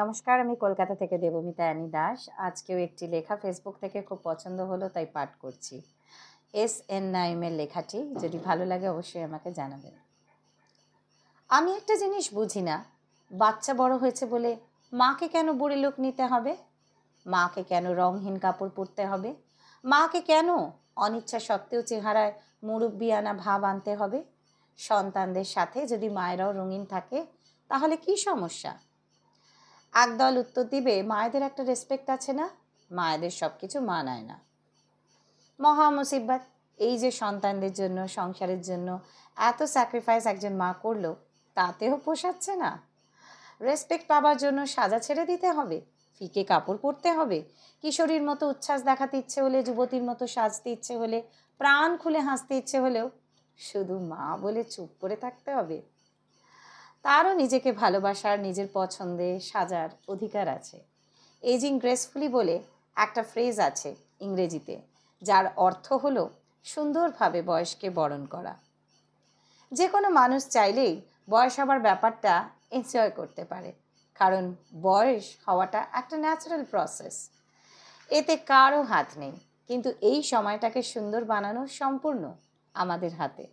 নমস্কার আমি কলকাতা থেকে দেবমিতা অ্যানি দাস আজকেও একটি লেখা ফেসবুক থেকে খুব পছন্দ হলো তাই পাঠ করছি এস এন নাইমের লেখাটি যদি ভালো লাগে অবশ্যই আমাকে জানাবেন আমি একটা জিনিস বুঝি না বাচ্চা বড় হয়েছে বলে মাকে কেন বুড়ি লোক নিতে হবে মাকে কেন রংহীন কাপড় পরতে হবে মাকে কেন অনিচ্ছা সত্ত্বেও চেহারায় আনা ভাব আনতে হবে সন্তানদের সাথে যদি মায়েরাও রঙিন থাকে তাহলে কি সমস্যা একদল উত্তর দিবে মায়েদের একটা রেসপেক্ট আছে না মায়েদের সব কিছু মানায় না মহা মুসিবত এই যে সন্তানদের জন্য সংসারের জন্য এত স্যাক্রিফাইস একজন মা করলো তাতেও পোষাচ্ছে না রেসপেক্ট পাবার জন্য সাজা ছেড়ে দিতে হবে ফিকে কাপড় পরতে হবে কিশোরীর মতো উচ্ছ্বাস দেখাতে ইচ্ছে হলে যুবতীর মতো সাজতে ইচ্ছে হলে প্রাণ খুলে হাসতে ইচ্ছে হলেও শুধু মা বলে চুপ করে থাকতে হবে তারও নিজেকে ভালোবাসার নিজের পছন্দে সাজার অধিকার আছে এজিং গ্রেসফুলি বলে একটা ফ্রেজ আছে ইংরেজিতে যার অর্থ হল সুন্দরভাবে বয়সকে বরণ করা যে কোনো মানুষ চাইলেই বয়স হবার ব্যাপারটা এনজয় করতে পারে কারণ বয়স হওয়াটা একটা ন্যাচারাল প্রসেস এতে কারও হাত নেই কিন্তু এই সময়টাকে সুন্দর বানানো সম্পূর্ণ আমাদের হাতে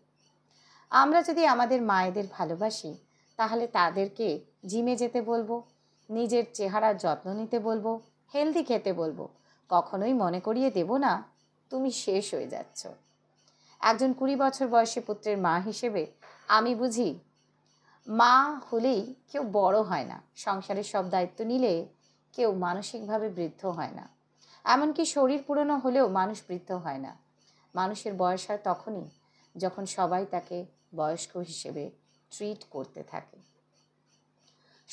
আমরা যদি আমাদের মায়েদের ভালোবাসি তাহলে তাদেরকে জিমে যেতে বলবো নিজের চেহারার যত্ন নিতে বলবো হেলদি খেতে বলবো কখনোই মনে করিয়ে দেব না তুমি শেষ হয়ে যাচ্ছ একজন কুড়ি বছর বয়সী পুত্রের মা হিসেবে আমি বুঝি মা হলেই কেউ বড় হয় না সংসারের সব দায়িত্ব নিলে কেউ মানসিকভাবে বৃদ্ধ হয় না এমনকি শরীর পুরনো হলেও মানুষ বৃদ্ধ হয় না মানুষের বয়স হয় তখনই যখন সবাই তাকে বয়স্ক হিসেবে ট্রিট করতে থাকে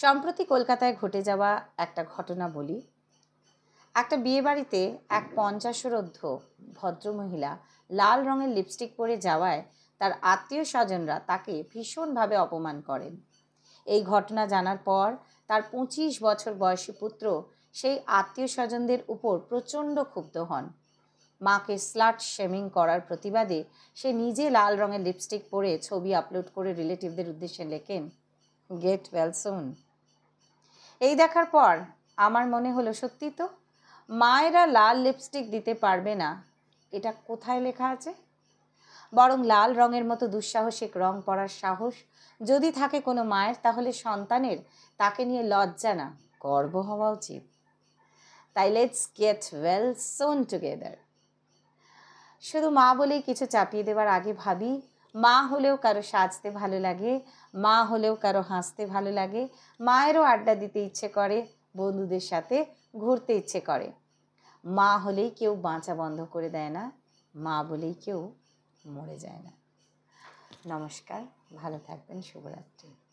সম্প্রতি কলকাতায় ঘটে যাওয়া একটা ঘটনা বলি একটা বিয়েবাড়িতে এক পঞ্চাশোরধ্য ভদ্রমহিলা লাল রঙের লিপস্টিক পরে যাওয়ায় তার আত্মীয় স্বজনরা তাকে ভীষণভাবে অপমান করেন এই ঘটনা জানার পর তার পঁচিশ বছর বয়সী পুত্র সেই আত্মীয় স্বজনদের উপর প্রচণ্ড ক্ষুব্ধ হন মাকে স্লাট শেমিং করার প্রতিবাদে সে নিজে লাল রঙের লিপস্টিক পরে ছবি আপলোড করে রিলেটিভদের উদ্দেশ্যে লেখেন গেট ওয়েল সুন এই দেখার পর আমার মনে হলো সত্যি তো মায়েরা লাল লিপস্টিক দিতে পারবে না এটা কোথায় লেখা আছে বরং লাল রঙের মতো দুঃসাহসিক রং পরার সাহস যদি থাকে কোনো মায়ের তাহলে সন্তানের তাকে নিয়ে লজ্জা না গর্ব হওয়া উচিত তাই let's get well soon together শুধু মা বলেই কিছু চাপিয়ে দেওয়ার আগে ভাবি মা হলেও কারো সাজতে ভালো লাগে মা হলেও কারো হাসতে ভালো লাগে মায়েরও আড্ডা দিতে ইচ্ছে করে বন্ধুদের সাথে ঘুরতে ইচ্ছে করে মা হলেই কেউ বাঁচা বন্ধ করে দেয় না মা বলেই কেউ মরে যায় না নমস্কার ভালো থাকবেন শুভরাত্রি